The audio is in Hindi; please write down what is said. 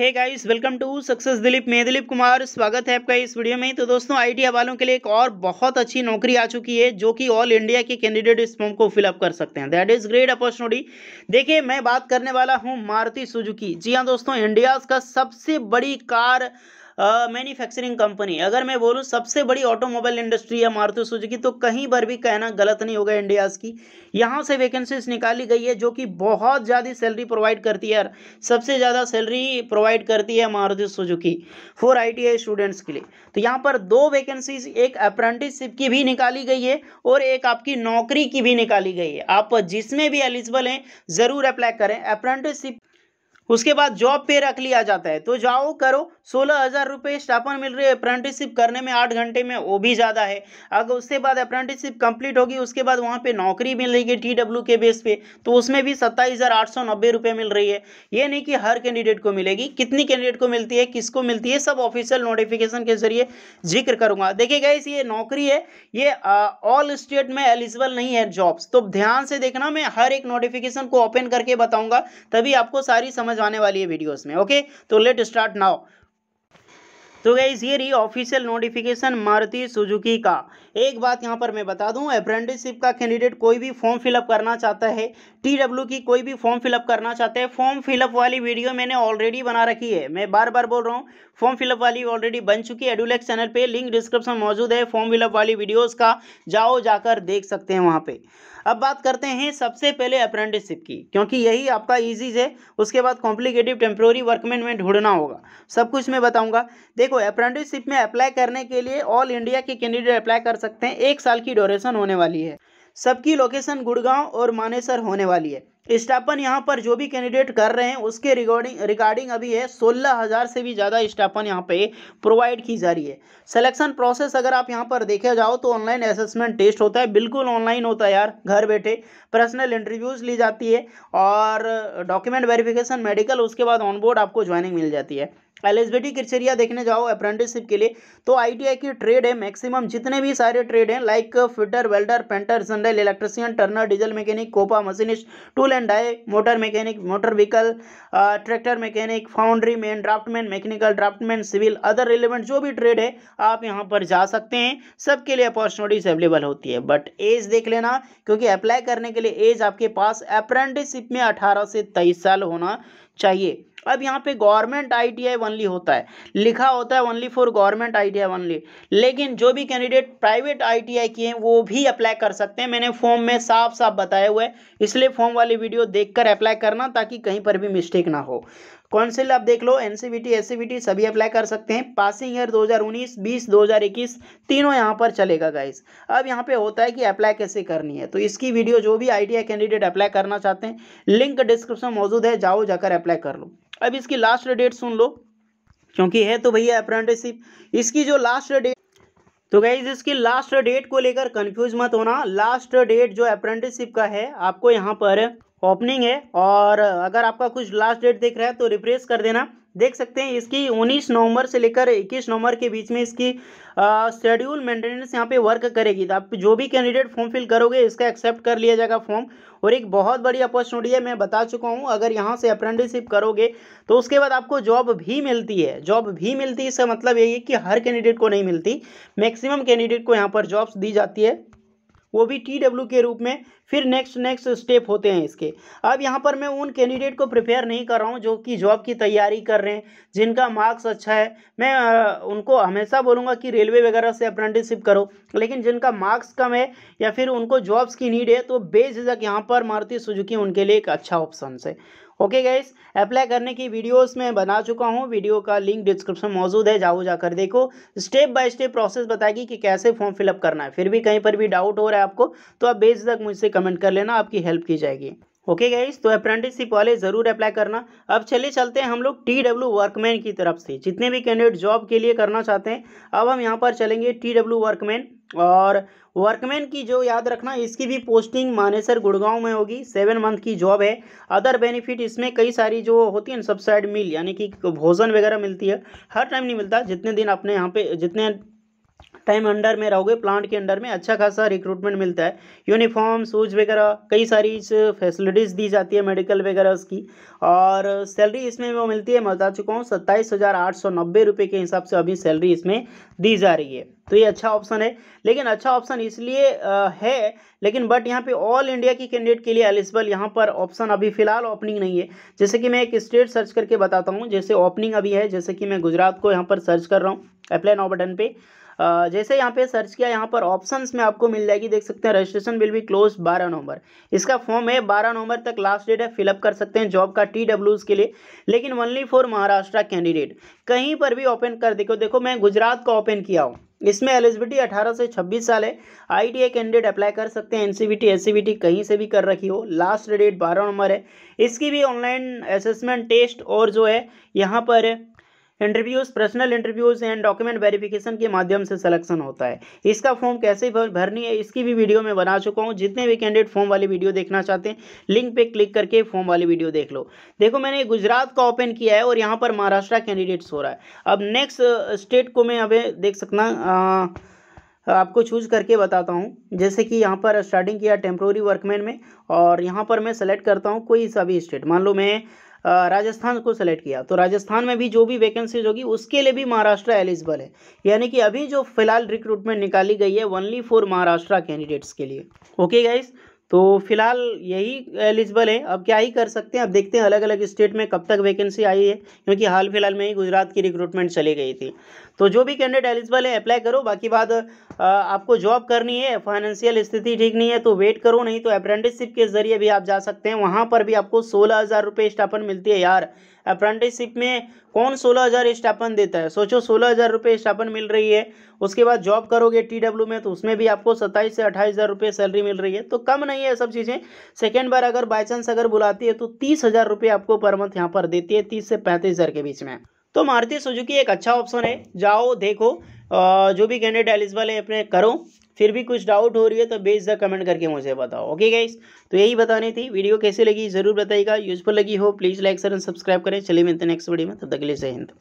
hey guys welcome to success Dilip मैं दिलीप कुमार स्वागत है आपका इस वीडियो में तो दोस्तों आईटी वालों के लिए एक और बहुत अच्छी नौकरी आ चुकी है जो कि ऑल इंडिया के कैंडिडेट इस फॉर्म को फिलअप कर सकते हैं दैट इज ग्रेट अपॉर्चुनिटी देखिए मैं बात करने वाला हूँ मारुति सुजुकी जी हाँ दोस्तों इंडिया का सबसे बड़ी कार मैन्युफैक्चरिंग कंपनी अगर मैं बोलूँ सबसे बड़ी ऑटोमोबाइल इंडस्ट्री है मारुति सुजुकी तो कहीं पर भी कहना गलत नहीं होगा इंडियाज़ की यहाँ से वैकेंसीज निकाली गई है जो कि बहुत ज़्यादा सैलरी प्रोवाइड करती है सबसे ज़्यादा सैलरी प्रोवाइड करती है Maruti Suzuki for I students के लिए तो यहाँ पर दो वैकेंसीज एक अप्रेंटिसशिप की भी निकाली गई है और एक आपकी नौकरी की भी निकाली गई है आप जिसमें भी एलिजिबल हैं ज़रूर अप्लाई करें अप्रेंटिसशिप उसके बाद जॉब पे रख लिया जाता है तो जाओ करो सोलह हज़ार रुपये स्टापन मिल रही है अप्रेंटिसशिप करने में आठ घंटे में वो भी ज़्यादा है अगर उसके बाद अप्रेंटिसशिप कंप्लीट होगी उसके बाद वहाँ पे नौकरी मिल रही है टी डब्ल्यू के बेस पे तो उसमें भी सत्ताईस हज़ार आठ सौ नब्बे रुपये मिल रही है ये नहीं कि हर कैंडिडेट को मिलेगी कितनी कैंडिडेट को मिलती है किसको मिलती है सब ऑफिशियल नोटिफिकेशन के जरिए जिक्र करूँगा देखिए गाइस ये नौकरी है ये ऑल स्टेट में एलिजिबल नहीं है जॉब्स तो ध्यान से देखना मैं हर एक नोटिफिकेशन को ओपन करके बताऊँगा तभी आपको सारी समझ आने वाली है वीडियोस में ओके तो लेट स्टार्ट नाउ तो गईस ये रही ऑफिशियल नोटिफिकेशन मारुति सुजुकी का एक बात यहाँ पर मैं बता दूँ अप्रेंटिसशिप का कैंडिडेट कोई भी फॉर्म फिलअप करना चाहता है टी डब्ल्यू की कोई भी फॉर्म फिलअप करना चाहता है फॉर्म फिलअप वाली वीडियो मैंने ऑलरेडी बना रखी है मैं बार बार बोल रहा हूँ फॉर्म फिलअप वाली ऑलरेडी बन चुकी है एडुलेक्स चैनल पर लिंक डिस्क्रिप्शन मौजूद है फॉर्म फिलअप वाली वीडियोज़ का जाओ जाकर देख सकते हैं वहाँ पर अब बात करते हैं सबसे पहले अप्रेंटिसशिप की क्योंकि यही आपका ईजीज है उसके बाद कॉम्प्लिकेटिव टेम्प्रोरी वर्कमेंट में ढूंढना होगा सब कुछ मैं बताऊँगा देख देखो अप्रेंटिसशिप में अप्लाई करने के लिए ऑल इंडिया के कैंडिडेट अप्लाई कर सकते हैं एक साल की ड्यूरेशन होने वाली है सबकी लोकेशन गुड़गांव और मानेसर होने वाली है स्टापन यहाँ पर जो भी कैंडिडेट कर रहे हैं उसके रिगार्डिंग रिगार्डिंग अभी है सोलह हज़ार से भी ज़्यादा स्टापन यहाँ पे प्रोवाइड की जा रही है सिलेक्शन प्रोसेस अगर आप यहाँ पर देखे जाओ तो ऑनलाइन असेसमेंट टेस्ट होता है बिल्कुल ऑनलाइन होता है यार घर बैठे पर्सनल इंटरव्यूज़ ली जाती है और डॉक्यूमेंट वेरिफिकेशन मेडिकल उसके बाद ऑनबोर्ड आपको ज्वाइनिंग मिल जाती है एलिजिबिलिटी क्रिटेरिया देखने जाओ अप्रेंटिसशिप के लिए तो आई की ट्रेड है मैक्सिमम जितने भी सारे ट्रेड हैं like fitter welder painter general electrician turner diesel mechanic COPA machinist tool and die motor mechanic motor vehicle tractor mechanic foundry man draftsman mechanical draftsman civil other relevant जो भी ट्रेड है आप यहाँ पर जा सकते हैं सबके लिए अपॉर्चुनिटीज अवेलेबल होती है बट एज देख लेना क्योंकि अप्लाई करने के लिए एज आपके पास अप्रेंटिसिप में अठारह से तेईस साल होना चाहिए अब यहाँ पे गवर्नमेंट आईटीआई वनली होता है लिखा होता है only for government ITI only लेकिन जो भी कैंडिडेट प्राइवेट आईटीआई किए हैं वो भी अप्लाई कर सकते हैं मैंने फॉर्म में साफ साफ बताया हुआ है इसलिए फॉर्म वाली वीडियो देखकर अप्लाई करना ताकि कहीं पर भी मिस्टेक ना हो से आप देख लो एनसीबीटी एससीबीटी सभी अप्लाई कर सकते हैं पासिंग ईयर 2019 20 2021 तीनों यहाँ पर चलेगा गाइस अब यहाँ पे होता है कि अप्लाई कैसे करनी है तो इसकी वीडियो जो भी आईटीआई कैंडिडेट अप्लाई करना चाहते हैं लिंक डिस्क्रिप्शन मौजूद है जाओ जाकर अप्लाई कर लो अब इसकी लास्ट डेट सुन लो क्योंकि है तो भैया अप्रेंटिसिप इसकी जो लास्ट डेट तो गाइज इसकी लास्ट डेट को लेकर कंफ्यूज मत होना लास्ट डेट जो अप्रेंटिसिप का है आपको यहाँ पर ओपनिंग है और अगर आपका कुछ लास्ट डेट देख रहा है तो रिफ्रेश कर देना देख सकते हैं इसकी 19 नवंबर से लेकर 21 नवंबर के बीच में इसकी शेड्यूल मेंटेनेंस यहाँ पे वर्क करेगी तो आप जो भी कैंडिडेट फॉर्म फिल करोगे इसका एक्सेप्ट कर लिया जाएगा फॉर्म और एक बहुत बड़ी अपॉर्चुनिटी है मैं बता चुका हूँ अगर यहाँ से अप्रेंटिसिप करोगे तो उसके बाद आपको जॉब भी मिलती है जॉब भी मिलती है इसका मतलब यही है कि हर कैंडिडेट को नहीं मिलती मैक्सिमम कैंडिडेट को यहाँ पर जॉब्स दी जाती है वो भी टी डब्ल्यू के रूप में फिर नेक्स्ट नेक्स्ट स्टेप होते हैं इसके अब यहाँ पर मैं उन कैंडिडेट को प्रिपेयर नहीं कर रहा हूँ जो कि जॉब की तैयारी कर रहे हैं जिनका मार्क्स अच्छा है मैं उनको हमेशा बोलूँगा कि रेलवे वगैरह से अप्रेंटिसशिप करो लेकिन जिनका मार्क्स कम है या फिर उनको जॉब्स की नीड है तो बेझिझक यहाँ पर मारुति सुजुकी उनके लिए एक अच्छा ऑप्शन है ओके गाइस अप्लाई करने की वीडियोस में बना चुका हूँ वीडियो का लिंक डिस्क्रिप्शन मौजूद है जाओ जाकर देखो स्टेप बाय स्टेप प्रोसेस बताएगी कि कैसे फॉर्म फिलअप करना है फिर भी कहीं पर भी डाउट हो रहा है आपको तो आप बेज तक मुझसे कमेंट कर लेना आपकी हेल्प की जाएगी ओके okay गाइज तो अप्रेंटिसशिप वाले ज़रूर अप्लाई करना अब चले चलते हैं हम लोग टी डब्ल्यू वर्कमैन की तरफ से जितने भी कैंडिडेट जॉब के लिए करना चाहते हैं अब हम यहाँ पर चलेंगे टी डब्ल्यू वर्कमैन और वर्कमैन की जो याद रखना इसकी भी पोस्टिंग मानेसर गुड़गांव में होगी सेवन मंथ की जॉब है अदर बेनिफिट इसमें कई सारी जो होती है ना सब्साइड मील यानी कि भोजन वगैरह मिलती है हर टाइम नहीं मिलता जितने दिन अपने यहाँ पे जितने टाइम अंडर में रहोगे प्लांट के अंडर में अच्छा खासा रिक्रूटमेंट मिलता है यूनिफॉर्म शूज वगैरह कई सारी फैसिलिटीज़ दी जाती है मेडिकल वगैरह उसकी और सैलरी इसमें वो मिलती है मैं बता चुका हूँ सत्ताईस हज़ार आठ सौ नब्बे रुपये के हिसाब से अभी सैलरी इसमें दी जा रही है तो ये अच्छा ऑप्शन है लेकिन अच्छा ऑप्शन इसलिए है लेकिन बट यहाँ पे ऑल इंडिया की कैंडिडेट के लिए एलिजिबल यहाँ पर ऑप्शन अभी फिलहाल ओपनिंग नहीं है जैसे कि मैं एक स्टेट सर्च करके बताता हूँ जैसे ओपनिंग अभी है जैसे कि मैं गुजरात को यहाँ पर सर्च कर रहा हूँ अप्लाई नाउ बटन पे जैसे यहाँ पे सर्च किया यहाँ पर ऑप्शंस में आपको मिल जाएगी देख सकते हैं रजिस्ट्रेशन विल बी क्लोज बारह नवंबर इसका फॉर्म है बारह नवंबर तक लास्ट डेट है फिलअप कर सकते हैं जॉब का टी के लिए लेकिन ओनली फॉर महाराष्ट्र कैंडिडेट कहीं पर भी ओपन कर देखो देखो मैं गुजरात का ओपन किया हूँ इसमें एलिजिबिलिटी 18 से 26 साल है आईटीआई कैंडिडेट अप्लाई कर सकते हैं एनसीबीटी एससीबीटी कहीं से भी कर रखी हो लास्ट डेट बारह नंबर है इसकी भी ऑनलाइन असेसमेंट टेस्ट और जो है यहाँ पर interviews personal interviews and document verification के माध्यम से सिलेक्शन होता है इसका फॉर्म कैसे भरनी है इसकी भी वीडियो में बना चुका हूँ जितने भी कैंडिडेट फॉर्म वाली वीडियो देखना चाहते हैं लिंक पे क्लिक करके फॉर्म वाली वीडियो देख लो देखो मैंने गुजरात का ओपन किया है और यहाँ पर महाराष्ट्र कैंडिडेट्स हो रहा है अब नेक्स्ट स्टेट को मैं अभी देख सकना आ, आपको चूज करके बताता हूँ जैसे कि यहाँ पर स्टार्टिंग किया टेम्प्रोरी वर्कमैन में और यहाँ पर मैं सेलेक्ट करता हूँ कोई सा भी स्टेट मान लो मैं राजस्थान को सेलेक्ट किया तो राजस्थान में भी जो भी वैकेंसीज होगी उसके लिए भी महाराष्ट्र एलिजिबल है यानी कि अभी जो फिलहाल रिक्रूटमेंट निकाली गई है ओनली फॉर महाराष्ट्र कैंडिडेट्स के लिए ओके गाइस तो फिलहाल यही एलिजिबल है अब क्या ही कर सकते हैं अब देखते हैं अलग अलग स्टेट में कब तक वैकेंसी आई है क्योंकि हाल फिलहाल में ही गुजरात की रिक्रूटमेंट चली गई थी तो जो भी कैंडिडेट एलिजिबल है अप्लाई करो बाकी बात आपको जॉब करनी है फाइनेंशियल स्थिति ठीक नहीं है तो वेट करो नहीं तो अप्रेंटिसशिप के जरिए भी आप जा सकते हैं वहाँ पर भी आपको सोलह हज़ार रुपये मिलती है यार अप्रेंटिसशिप में कौन सोलह हज़ार स्टापन देता है सोचो सोलह हज़ार रुपये स्टापन मिल रही है उसके बाद जॉब करोगे टी डब्ल्यू में तो उसमें भी आपको सत्ताईस से अट्ठाईस हज़ार रुपये सैलरी मिल रही है तो कम नहीं है सब चीज़ें सेकेंड बार अगर बाई चांस अगर बुलाती है तो तीस हज़ार रुपये आपको पर मंथ यहाँ पर देती है तीस से पैंतीस हज़ार के बीच में तो मारुति सुजुकी एक अच्छा ऑप्शन है जाओ देखो जो भी कैंडिडेट एलिजिबल है अपने करो फिर भी कुछ डाउट हो रही है तो बेझक कमेंट करके मुझे बताओ ओके गाइस तो यही बतानी थी वीडियो कैसे लगी ज़रूर बताइएगा यूजफुल लगी हो please like share and subscribe करें चलिए मिलते हैं नेक्स्ट वीडियो में तब तक के लिए जय हिंद